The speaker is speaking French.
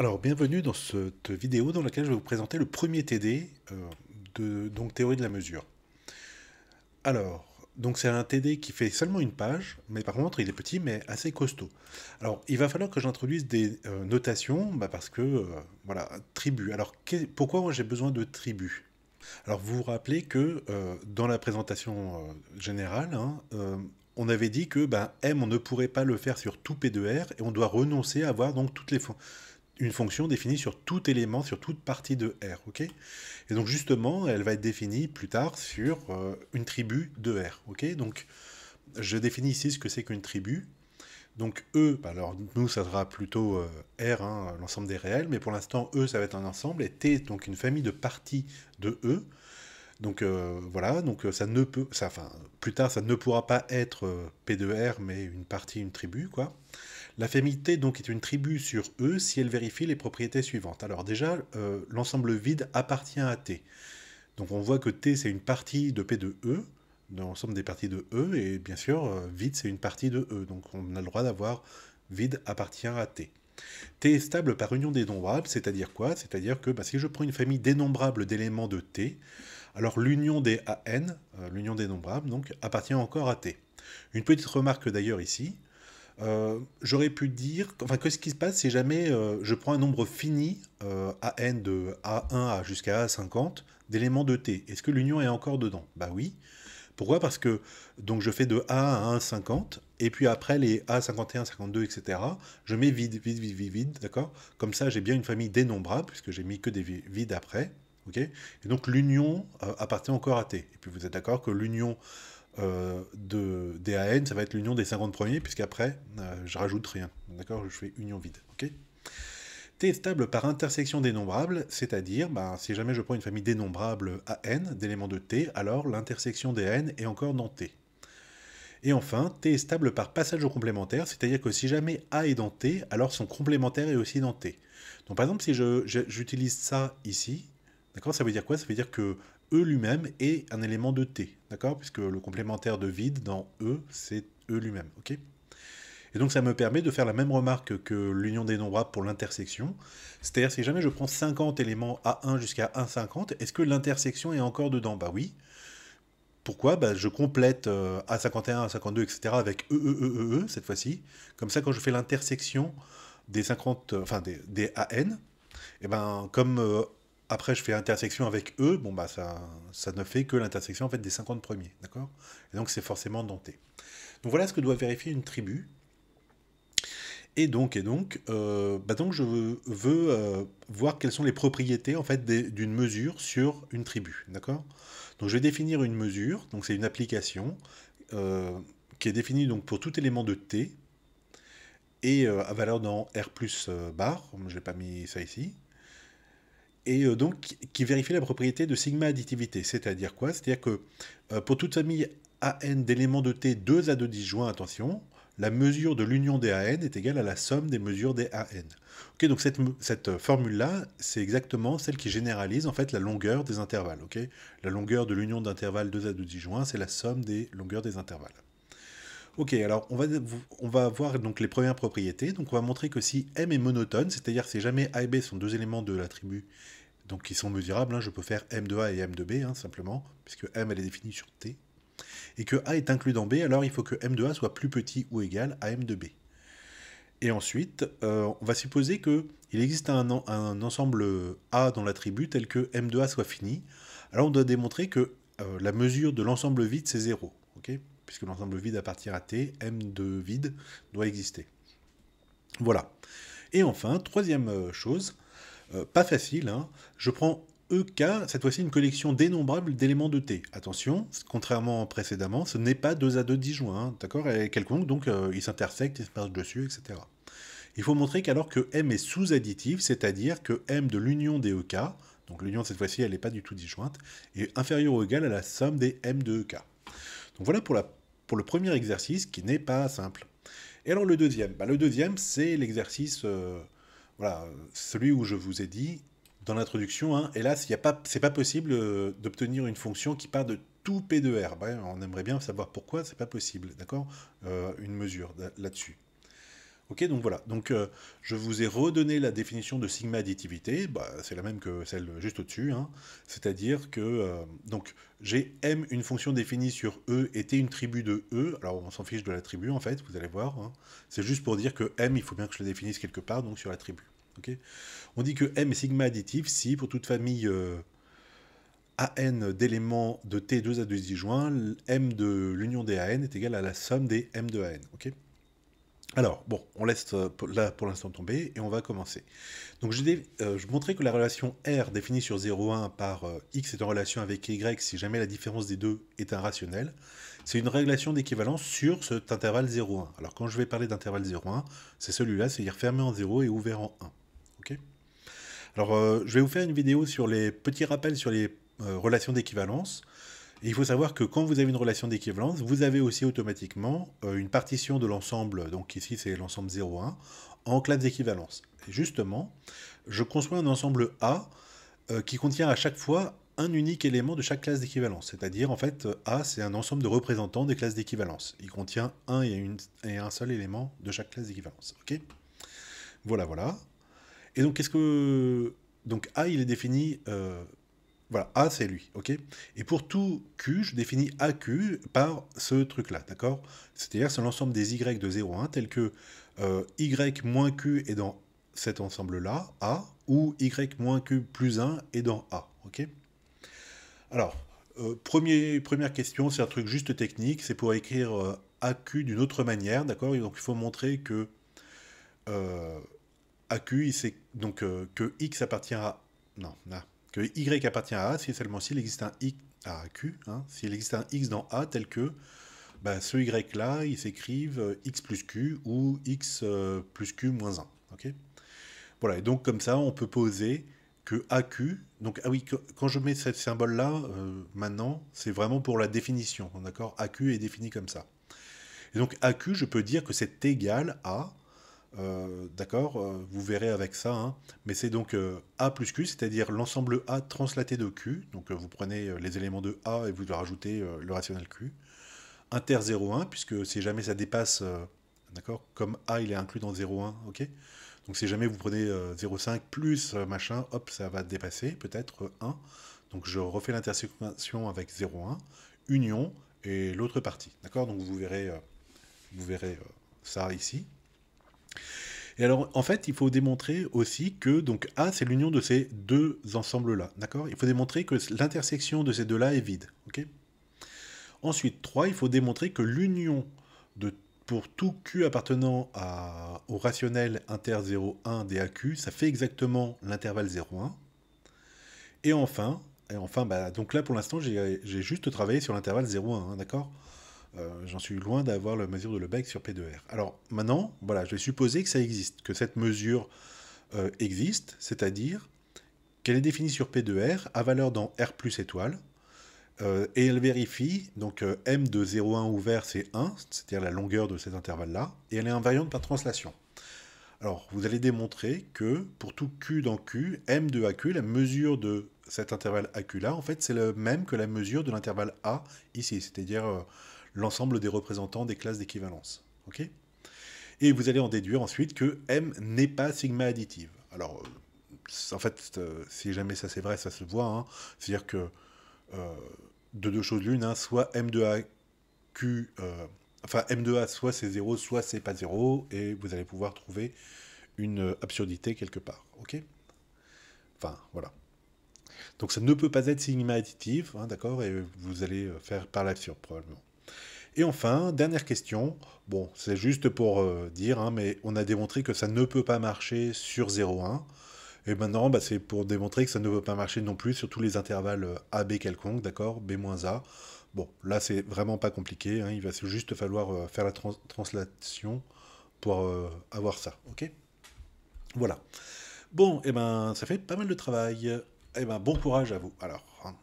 Alors, bienvenue dans cette vidéo dans laquelle je vais vous présenter le premier TD euh, de donc, théorie de la mesure. Alors, donc c'est un TD qui fait seulement une page, mais par contre il est petit mais assez costaud. Alors, il va falloir que j'introduise des euh, notations bah, parce que, euh, voilà, tribu. Alors, pourquoi moi j'ai besoin de tribu alors vous vous rappelez que dans la présentation générale, hein, on avait dit que ben, M, on ne pourrait pas le faire sur tout P2R et on doit renoncer à avoir donc toutes les, une fonction définie sur tout élément, sur toute partie de R. ok et donc justement, elle va être définie plus tard sur euh, une tribu de R. ok donc je définis ici ce que c'est qu'une tribu. Donc E, bah, alors nous, ça sera plutôt euh, R, hein, l'ensemble des réels, mais pour l'instant, E, ça va être un ensemble, et T, donc une famille de parties de E. Donc euh, voilà, donc ça ne peut, ça, enfin, plus tard, ça ne pourra pas être P de R, mais une partie, une tribu, quoi. La famille donc est une tribu sur E si elle vérifie les propriétés suivantes. Alors déjà, euh, l'ensemble vide appartient à T. Donc on voit que T c'est une partie de P de E, de l'ensemble des parties de E, et bien sûr, euh, vide c'est une partie de E, donc on a le droit d'avoir vide appartient à T. T est stable par union dénombrable, c'est-à-dire quoi C'est-à-dire que bah, si je prends une famille dénombrable d'éléments de T, alors l'union des AN, euh, l'union dénombrable, donc, appartient encore à T. Une petite remarque d'ailleurs ici, euh, j'aurais pu dire, enfin, que ce qui se passe si jamais euh, je prends un nombre fini, AN euh, de A1 à jusqu'à A50, d'éléments de T Est-ce que l'union est encore dedans Bah oui. Pourquoi Parce que donc je fais de A à 1,50, et puis après les A51, 52, etc., je mets vide, vide, vide, vide, vide d'accord Comme ça, j'ai bien une famille dénombrable, puisque j'ai mis que des vides après, ok Et donc l'union appartient encore à T. Et puis vous êtes d'accord que l'union euh, de, d'A_n ça va être l'union des 50 premiers, puisqu'après, après euh, je rajoute rien. D'accord Je fais union vide. OK T est stable par intersection dénombrable, c'est-à-dire, ben, si jamais je prends une famille dénombrable AN d'éléments de T, alors l'intersection des n est encore dans T. Et enfin, T est stable par passage au complémentaire, c'est-à-dire que si jamais A est dans T, alors son complémentaire est aussi dans T. Donc par exemple, si j'utilise ça ici, d'accord, ça veut dire quoi Ça veut dire que E lui-même est un élément de T, d'accord Puisque le complémentaire de vide dans E, c'est E lui-même, ok Et donc ça me permet de faire la même remarque que l'union des nombres pour l'intersection, c'est-à-dire si jamais je prends 50 éléments A1 jusqu'à 1,50, est-ce que l'intersection est encore dedans Bah oui. Pourquoi bah, Je complète A51, A52, etc. avec E, E, E, E, E cette fois-ci. Comme ça, quand je fais l'intersection des 50, euh, enfin des, des AN, et eh ben, comme euh, après, je fais intersection avec eux. Bon, bah, ça, ne fait que l'intersection en fait, des 50 premiers. D'accord Et donc, c'est forcément T. Donc, voilà ce que doit vérifier une tribu. Et donc, et donc, euh, bah, donc je veux, euh, voir quelles sont les propriétés en fait d'une mesure sur une tribu, d'accord Donc je vais définir une mesure, donc c'est une application euh, qui est définie donc pour tout élément de t et à valeur dans r plus bar, je n'ai pas mis ça ici, et euh, donc qui vérifie la propriété de sigma additivité. C'est-à-dire quoi C'est-à-dire que euh, pour toute famille AN d'éléments de T 2 à 2 disjoints, attention, la mesure de l'union des AN est égale à la somme des mesures des AN. Ok, donc cette, formule-là, c'est exactement celle qui généralise en fait la longueur des intervalles. Ok, la longueur de l'union d'intervalles 2 à 2 disjoints, c'est la somme des longueurs des intervalles. Ok, alors on va, on va voir donc les premières propriétés. Donc on va montrer que si M est monotone, c'est-à-dire si jamais A et B sont deux éléments de l'attribut donc qui sont mesurables. Hein. je peux faire m de a et m de b, hein, simplement, puisque m elle est définie sur t. Et que a est inclus dans b, alors il faut que m de a soit plus petit ou égal à m de b. Et ensuite, euh, on va supposer qu'il existe un, ensemble A dans l'attribut tel que M de A soit fini. Alors on doit démontrer que euh, la mesure de l'ensemble vide, c'est 0. Puisque l'ensemble vide à partir à T, M de vide doit exister. Voilà. Et enfin, troisième euh, chose, euh, pas facile, hein. je prends EK, cette fois-ci une collection dénombrable d'éléments de T. Attention, contrairement précédemment, ce n'est pas 2 à 2 disjoints, hein, d'accord Et quelconque, donc euh, ils s'intersectent, ils se passent dessus, etc. Il faut montrer qu'alors que M est sous-additive, c'est-à-dire que M de l'union des EK, donc l'union cette fois-ci elle n'est pas du tout disjointe, est inférieure ou égale à la somme des M de EK. Donc voilà pour, la, pour le premier exercice qui n'est pas simple. Et alors le deuxième bah, Le deuxième c'est l'exercice... Euh, voilà, celui où je vous ai dit dans l'introduction, hein, hélas, ce n'est pas, c'est pas possible euh, d'obtenir une fonction qui part de tout P de R. Bah, on aimerait bien savoir pourquoi c'est pas possible, d'accord euh, Une mesure là-dessus. Ok, donc voilà. Donc euh, je vous ai redonné la définition de sigma additivité. Bah, c'est la même que celle juste au-dessus. Hein. C'est-à-dire que euh, donc j'ai m une fonction définie sur e et T, une tribu de e. Alors on s'en fiche de la tribu en fait. Vous allez voir. Hein. C'est juste pour dire que m, il faut bien que je le définisse quelque part, donc sur la tribu. Ok. On dit que m est sigma additif si pour toute famille euh, AN d'éléments de T2 à 2 disjoints, M de l'union des AN est égal à la somme des M de AN. ok alors, bon, on laisse euh, là pour l'instant tomber et on va commencer. Donc, je, vais, euh, je montrais que la relation R définie sur 0,1 par euh, x est en relation avec y si jamais la différence des deux est un rationnel, C'est une relation d'équivalence sur cet intervalle 0,1. Alors, quand je vais parler d'intervalle 0,1, c'est celui-là, c'est-à-dire fermé en 0 et ouvert en 1. Alors, je vais vous faire une vidéo sur les petits rappels sur les relations d'équivalence il faut savoir que quand vous avez une relation d'équivalence, vous avez aussi automatiquement euh, une partition de l'ensemble, donc ici c'est l'ensemble 0,1, en classes d'équivalence. justement, je construis un ensemble A euh, qui contient à chaque fois un unique élément de chaque classe d'équivalence. C'est-à-dire, en fait, A, c'est un ensemble de représentants des classes d'équivalence. Il contient un et, et, un seul élément de chaque classe d'équivalence. OK Voilà, voilà. Et donc, qu'est-ce que... Donc, A, il est défini euh, voilà, A c'est lui, ok Et pour tout Q, je définis AQ par ce truc-là, d'accord C'est-à-dire c'est l'ensemble des Y de 0 à 1 tel que euh, Y moins Q est dans cet ensemble-là, A, ou Y moins Q plus 1 est dans A, ok Alors, euh, première question, c'est un truc juste technique, c'est pour écrire euh, AQ d'une autre manière, d'accord Donc il faut montrer que AQ, il donc que X appartient à... Non, là... Y appartient à A si seulement s'il existe un X à Q, hein. s'il existe un X dans A tel que bah, ce Y-là, il s'écrive euh, X plus Q ou X euh, plus Q moins 1. ok voilà, et donc comme ça, on peut poser que AQ, donc ah oui, quand je mets ce symbole-là, euh, maintenant, c'est vraiment pour la définition, d'accord AQ est défini comme ça. Et donc AQ, je peux dire que c'est égal à euh, d'accord, euh, vous verrez avec ça, hein. mais c'est donc euh, A plus Q, c'est-à-dire l'ensemble A translaté de Q, donc vous prenez les éléments de A et vous devez rajouter le rationnel Q, inter 0,1, puisque si jamais ça dépasse, d'accord, comme A il est inclus dans 0,1, ok Donc si jamais vous prenez 0,5 plus machin, hop, ça va dépasser, peut-être 1, donc je refais l'intersection avec 0,1, union, et l'autre partie, d'accord Donc vous verrez ça ici. Et alors, en fait, il faut démontrer aussi que donc A, c'est l'union de ces deux ensembles-là, d'accord Il faut démontrer que l'intersection de ces deux-là est vide, ok Ensuite, 3, il faut démontrer que l'union de pour tout Q appartenant au rationnel inter 0, 1 DAQ, ça fait exactement l'intervalle 0, Et enfin, et enfin bah, donc là pour l'instant, j'ai juste travaillé sur l'intervalle 0, 1, hein, d'accord euh, j'en suis loin d'avoir la mesure de Lebesgue sur P2R. Alors maintenant, voilà, je vais supposer que ça existe, que cette mesure euh, existe, c'est-à-dire qu'elle est définie sur P2R à valeur dans R plus étoile, euh, et elle vérifie, donc M de 0,1 ouvert c'est 1, c'est-à-dire la longueur de cet intervalle-là, et elle est invariante par translation. Alors, vous allez démontrer que pour tout Q dans Q, M de AQ, la mesure de cet intervalle AQ là, en fait, c'est le même que la mesure de l'intervalle A ici, c'est-à-dire l'ensemble des représentants des classes d'équivalence. et vous allez en déduire ensuite que M n'est pas sigma additive. Alors, euh, en fait, euh, si jamais ça c'est vrai, ça se voit. Hein. C'est-à-dire que euh, de deux choses l'une, hein, soit m de a Q, enfin M2A soit c'est 0, soit c'est pas 0, et vous allez pouvoir trouver une absurdité quelque part. Ok Enfin, voilà. Donc ça ne peut pas être sigma additive, hein, d'accord Et vous allez faire par l'absurde probablement. Et enfin, dernière question, bon, c'est juste pour euh, dire, hein, mais on a démontré que ça ne peut pas marcher sur 0,1. Et maintenant, bah, c'est pour démontrer que ça ne peut pas marcher non plus sur tous les intervalles euh, AB quelconque, d'accord B-A. Bon, là, c'est vraiment pas compliqué, hein. il va juste falloir euh, faire la translation pour avoir ça, ok Voilà. Bon, et eh ben, ça fait pas mal de travail. Et eh ben, bon courage à vous, alors. Hein.